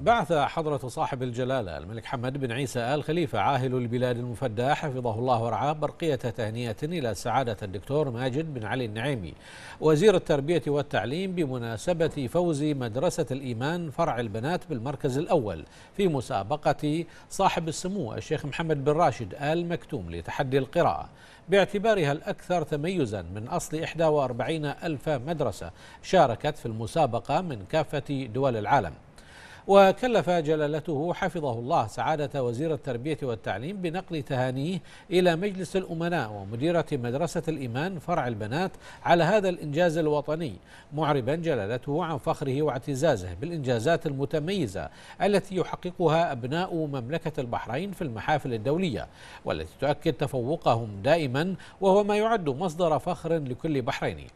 بعث حضرة صاحب الجلالة الملك حمد بن عيسى آل خليفة عاهل البلاد المفدى حفظه الله ورعاه برقية تهنئة إلى سعادة الدكتور ماجد بن علي النعيمي وزير التربية والتعليم بمناسبة فوز مدرسة الإيمان فرع البنات بالمركز الأول في مسابقة صاحب السمو الشيخ محمد بن راشد آل مكتوم لتحدي القراءة باعتبارها الأكثر تميزا من أصل 41 ألف مدرسة شاركت في المسابقة من كافة دول العالم وكلف جلالته حفظه الله سعادة وزير التربية والتعليم بنقل تهانيه إلى مجلس الأمناء ومديرة مدرسة الإيمان فرع البنات على هذا الإنجاز الوطني معربا جلالته عن فخره واعتزازه بالإنجازات المتميزة التي يحققها أبناء مملكة البحرين في المحافل الدولية والتي تؤكد تفوقهم دائما وهو ما يعد مصدر فخر لكل بحريني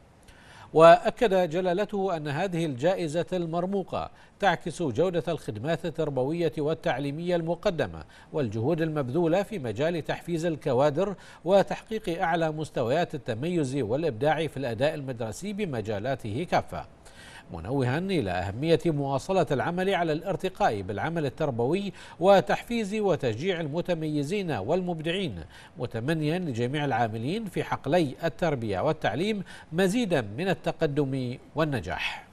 وأكد جلالته أن هذه الجائزة المرموقة تعكس جودة الخدمات التربوية والتعليمية المقدمة والجهود المبذولة في مجال تحفيز الكوادر وتحقيق أعلى مستويات التميز والإبداع في الأداء المدرسي بمجالاته كافة منوها إلى أهمية مواصلة العمل على الارتقاء بالعمل التربوي وتحفيز وتشجيع المتميزين والمبدعين متمنيا لجميع العاملين في حقلي التربية والتعليم مزيدا من التقدم والنجاح